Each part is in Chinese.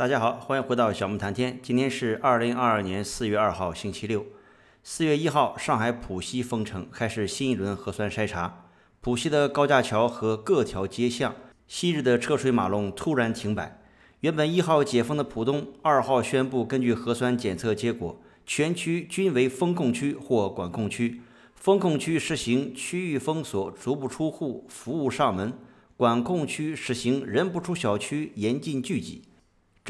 大家好，欢迎回到小木谈天。今天是二零二二年四月二号，星期六。四月一号，上海浦西封城，开始新一轮核酸筛查。浦西的高架桥和各条街巷，昔日的车水马龙突然停摆。原本一号解封的浦东，二号宣布根据核酸检测结果，全区均为封控区或管控区。封控区实行区域封锁，足不出户，服务上门；管控区实行人不出小区，严禁聚集。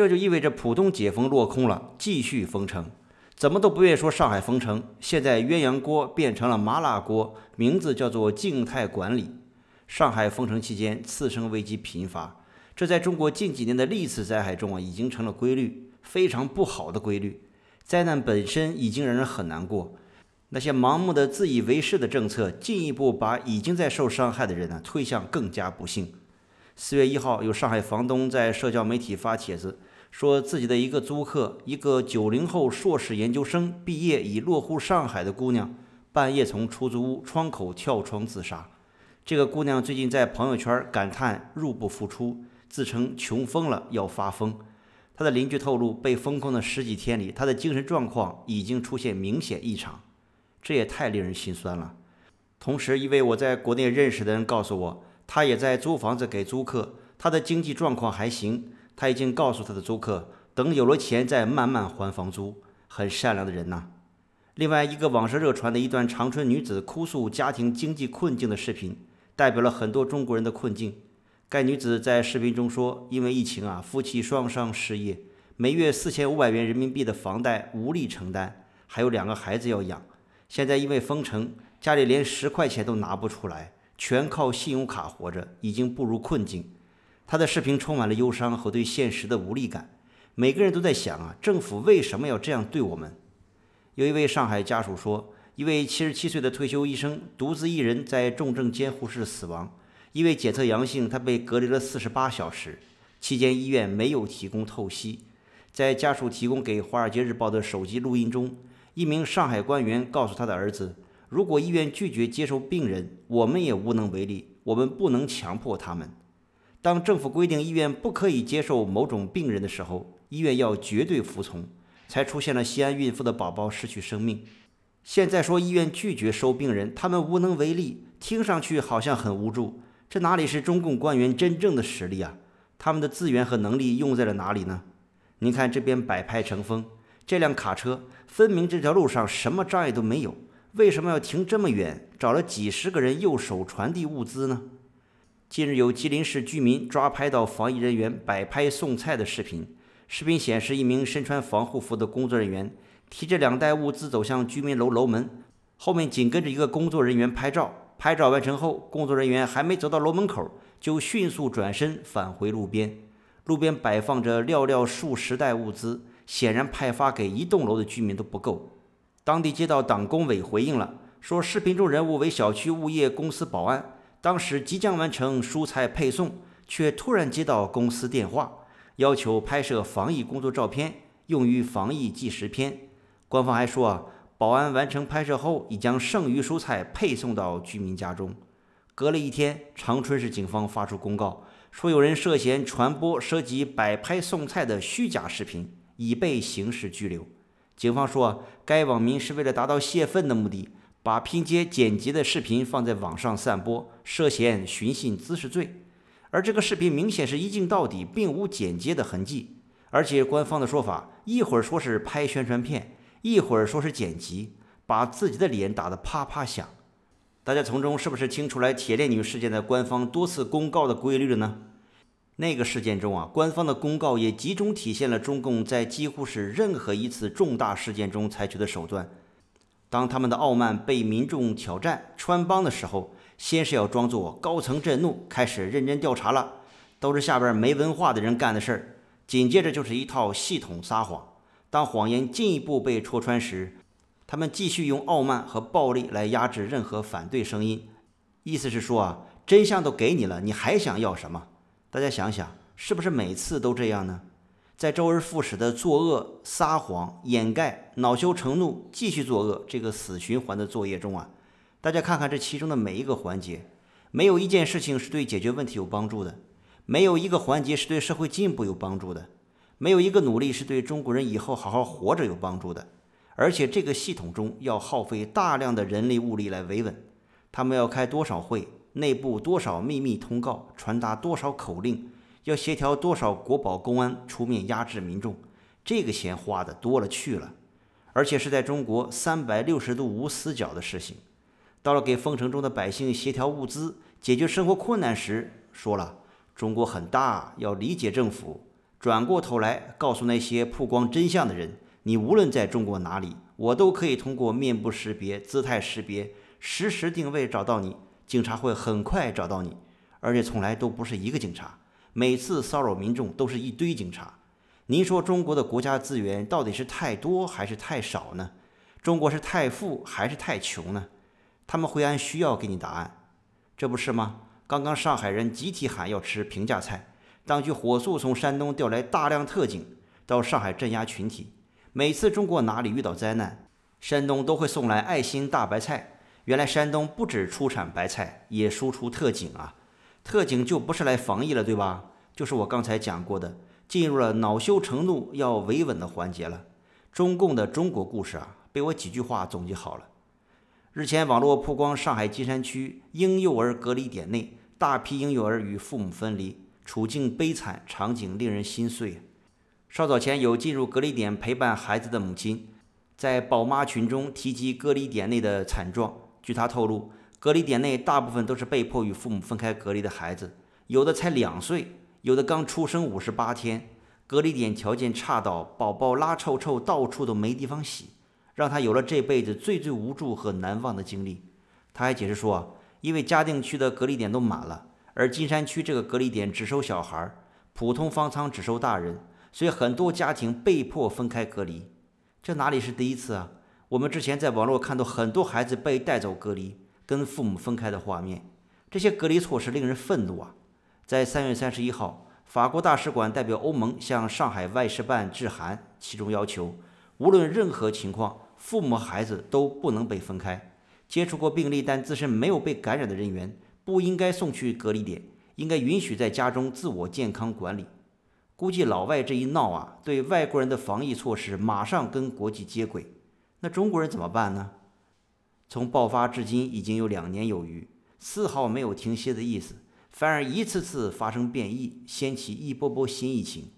这就意味着浦东解封落空了，继续封城，怎么都不愿意说上海封城。现在鸳鸯锅变成了麻辣锅，名字叫做静态管理。上海封城期间，次生危机频发，这在中国近几年的历次灾害中啊，已经成了规律，非常不好的规律。灾难本身已经让人很难过，那些盲目的、自以为是的政策，进一步把已经在受伤害的人呢，推向更加不幸。四月一号，有上海房东在社交媒体发帖子。说自己的一个租客，一个九零后硕士研究生毕业已落户上海的姑娘，半夜从出租屋窗口跳窗自杀。这个姑娘最近在朋友圈感叹入不敷出，自称穷疯了要发疯。她的邻居透露，被封控的十几天里，她的精神状况已经出现明显异常。这也太令人心酸了。同时，一位我在国内认识的人告诉我，他也在租房子给租客，他的经济状况还行。他已经告诉他的租客，等有了钱再慢慢还房租，很善良的人呐。另外一个网上热传的一段长春女子哭诉家庭经济困境的视频，代表了很多中国人的困境。该女子在视频中说，因为疫情啊，夫妻双双失业，每月四千五百元人民币的房贷无力承担，还有两个孩子要养。现在因为封城，家里连十块钱都拿不出来，全靠信用卡活着，已经步入困境。他的视频充满了忧伤和对现实的无力感。每个人都在想啊，政府为什么要这样对我们？有一位上海家属说，一位七十七岁的退休医生独自一人在重症监护室死亡，因为检测阳性，他被隔离了四十八小时，期间医院没有提供透析。在家属提供给《华尔街日报》的手机录音中，一名上海官员告诉他的儿子：“如果医院拒绝接收病人，我们也无能为力，我们不能强迫他们。”当政府规定医院不可以接受某种病人的时候，医院要绝对服从，才出现了西安孕妇的宝宝失去生命。现在说医院拒绝收病人，他们无能为力，听上去好像很无助。这哪里是中共官员真正的实力啊？他们的资源和能力用在了哪里呢？您看这边摆拍成风，这辆卡车分明这条路上什么障碍都没有，为什么要停这么远？找了几十个人右手传递物资呢？近日，有吉林市居民抓拍到防疫人员摆拍送菜的视频。视频显示，一名身穿防护服的工作人员提着两袋物资走向居民楼楼门，后面紧跟着一个工作人员拍照。拍照完成后，工作人员还没走到楼门口，就迅速转身返回路边。路边摆放着寥寥数十袋物资，显然派发给一栋楼的居民都不够。当地街道党工委回应了，说视频中人物为小区物业公司保安。当时即将完成蔬菜配送，却突然接到公司电话，要求拍摄防疫工作照片，用于防疫纪实片。官方还说啊，保安完成拍摄后，已将剩余蔬菜配送到居民家中。隔了一天，长春市警方发出公告，说有人涉嫌传播涉及摆拍送菜的虚假视频，已被刑事拘留。警方说该网民是为了达到泄愤的目的。把拼接剪辑的视频放在网上散播，涉嫌寻衅滋事罪。而这个视频明显是一镜到底，并无剪接的痕迹。而且官方的说法，一会儿说是拍宣传片，一会儿说是剪辑，把自己的脸打得啪啪响。大家从中是不是听出来铁链女事件的官方多次公告的规律了呢？那个事件中啊，官方的公告也集中体现了中共在几乎是任何一次重大事件中采取的手段。当他们的傲慢被民众挑战穿帮的时候，先是要装作高层震怒，开始认真调查了，都是下边没文化的人干的事儿。紧接着就是一套系统撒谎。当谎言进一步被戳穿时，他们继续用傲慢和暴力来压制任何反对声音，意思是说啊，真相都给你了，你还想要什么？大家想想，是不是每次都这样呢？在周而复始的作恶、撒谎、掩盖、恼羞成怒、继续作恶这个死循环的作业中啊，大家看看这其中的每一个环节，没有一件事情是对解决问题有帮助的，没有一个环节是对社会进步有帮助的，没有一个努力是对中国人以后好好活着有帮助的。而且这个系统中要耗费大量的人力物力来维稳，他们要开多少会，内部多少秘密通告，传达多少口令。要协调多少国保公安出面压制民众，这个钱花的多了去了，而且是在中国三百六十度无死角的事情。到了给封城中的百姓协调物资、解决生活困难时，说了中国很大，要理解政府。转过头来告诉那些曝光真相的人：“你无论在中国哪里，我都可以通过面部识别、姿态识别、实时定位找到你，警察会很快找到你，而且从来都不是一个警察。”每次骚扰民众都是一堆警察，您说中国的国家资源到底是太多还是太少呢？中国是太富还是太穷呢？他们会按需要给你答案，这不是吗？刚刚上海人集体喊要吃平价菜，当局火速从山东调来大量特警到上海镇压群体。每次中国哪里遇到灾难，山东都会送来爱心大白菜。原来山东不止出产白菜，也输出特警啊！特警就不是来防疫了，对吧？就是我刚才讲过的，进入了恼羞成怒要维稳的环节了。中共的中国故事啊，被我几句话总结好了。日前，网络曝光上海金山区婴幼儿隔离点内大批婴幼儿与父母分离，处境悲惨，场景令人心碎。稍早前，有进入隔离点陪伴孩子的母亲在宝妈群中提及隔离点内的惨状，据她透露。隔离点内大部分都是被迫与父母分开隔离的孩子，有的才两岁，有的刚出生五十八天。隔离点条件差到宝宝拉臭臭，到处都没地方洗，让他有了这辈子最最无助和难忘的经历。他还解释说，因为嘉定区的隔离点都满了，而金山区这个隔离点只收小孩，普通方舱只收大人，所以很多家庭被迫分开隔离。这哪里是第一次啊？我们之前在网络看到很多孩子被带走隔离。跟父母分开的画面，这些隔离措施令人愤怒啊！在三月三十一号，法国大使馆代表欧盟向上海外事办致函，其中要求：无论任何情况，父母孩子都不能被分开。接触过病例但自身没有被感染的人员，不应该送去隔离点，应该允许在家中自我健康管理。估计老外这一闹啊，对外国人的防疫措施马上跟国际接轨，那中国人怎么办呢？从爆发至今已经有两年有余，丝毫没有停歇的意思，反而一次次发生变异，掀起一波波新疫情。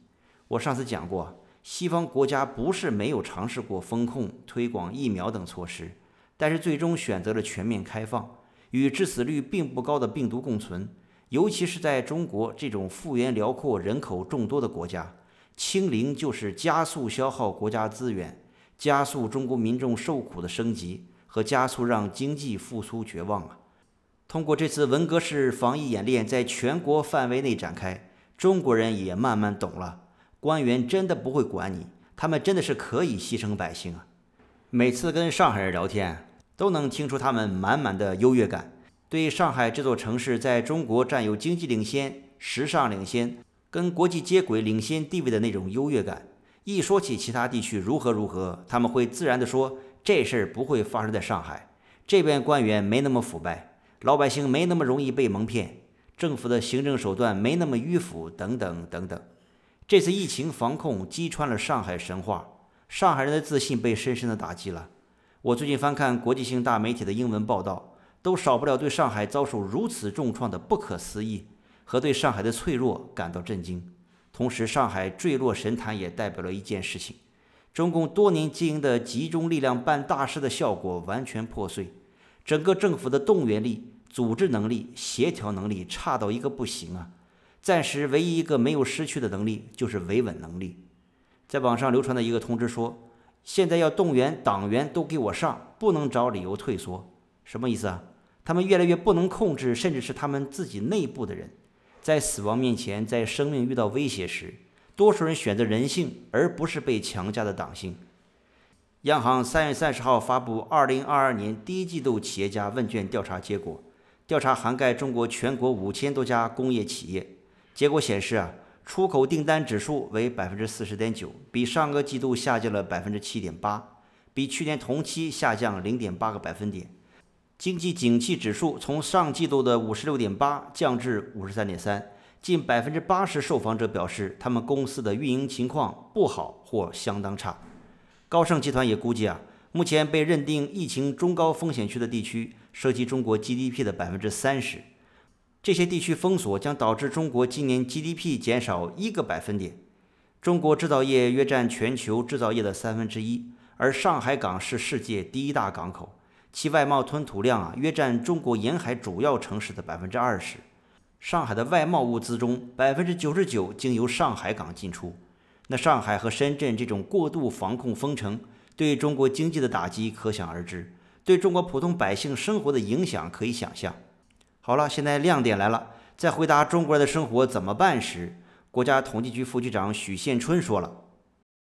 我上次讲过，西方国家不是没有尝试过封控、推广疫苗等措施，但是最终选择了全面开放，与致死率并不高的病毒共存。尤其是在中国这种幅员辽阔、人口众多的国家，清零就是加速消耗国家资源，加速中国民众受苦的升级。和加速让经济复苏绝望啊！通过这次文革式防疫演练，在全国范围内展开，中国人也慢慢懂了，官员真的不会管你，他们真的是可以牺牲百姓啊！每次跟上海人聊天，都能听出他们满满的优越感，对上海这座城市在中国占有经济领先、时尚领先、跟国际接轨领先地位的那种优越感。一说起其他地区如何如何，他们会自然的说。这事儿不会发生在上海，这边官员没那么腐败，老百姓没那么容易被蒙骗，政府的行政手段没那么迂腐，等等等等。这次疫情防控击穿了上海神话，上海人的自信被深深的打击了。我最近翻看国际性大媒体的英文报道，都少不了对上海遭受如此重创的不可思议，和对上海的脆弱感到震惊。同时，上海坠落神坛也代表了一件事情。中共多年经营的集中力量办大事的效果完全破碎，整个政府的动员力、组织能力、协调能力差到一个不行啊！暂时唯一一个没有失去的能力就是维稳能力。在网上流传的一个通知说，现在要动员党员都给我上，不能找理由退缩，什么意思啊？他们越来越不能控制，甚至是他们自己内部的人，在死亡面前，在生命遇到威胁时。多数人选择人性，而不是被强加的党性。央行三月三十号发布二零二二年第一季度企业家问卷调查结果，调查涵盖中国全国五千多家工业企业。结果显示啊，出口订单指数为百分之四十点九，比上个季度下降了百分之七点八，比去年同期下降零点八个百分点。经济景气指数从上季度的五十六点八降至五十三点三。近百分之八十受访者表示，他们公司的运营情况不好或相当差。高盛集团也估计啊，目前被认定疫情中高风险区的地区涉及中国 GDP 的百分之三十。这些地区封锁将导致中国今年 GDP 减少一个百分点。中国制造业约占全球制造业的三分之一，而上海港是世界第一大港口，其外贸吞吐量啊约占中国沿海主要城市的百分之二十。上海的外贸物资中，百分之九十九经由上海港进出。那上海和深圳这种过度防控封城，对中国经济的打击可想而知，对中国普通百姓生活的影响可以想象。好了，现在亮点来了，在回答中国人的生活怎么办时，国家统计局副局长许宪春说了：“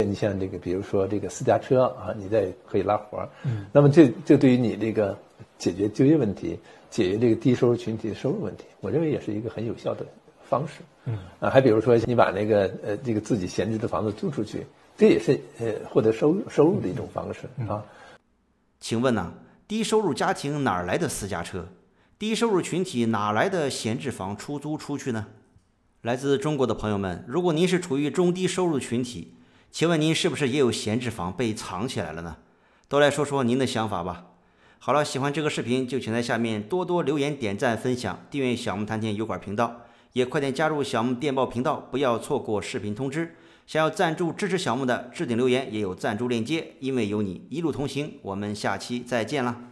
你像这个，比如说这个私家车啊，你在可以拉活儿，那么这这对于你这个。”解决就业问题，解决这个低收入群体的收入问题，我认为也是一个很有效的方式。嗯，啊，还比如说，你把那个呃这个自己闲置的房子租出去，这也是呃获得收收入的一种方式啊。请问呢，低收入家庭哪来的私家车？低收入群体哪来的闲置房出租出去呢？来自中国的朋友们，如果您是处于中低收入群体，请问您是不是也有闲置房被藏起来了呢？都来说说您的想法吧。好了，喜欢这个视频就请在下面多多留言、点赞、分享，订阅小木谈天油管频道，也快点加入小木电报频道，不要错过视频通知。想要赞助支持小木的置顶留言也有赞助链接，因为有你一路同行，我们下期再见了。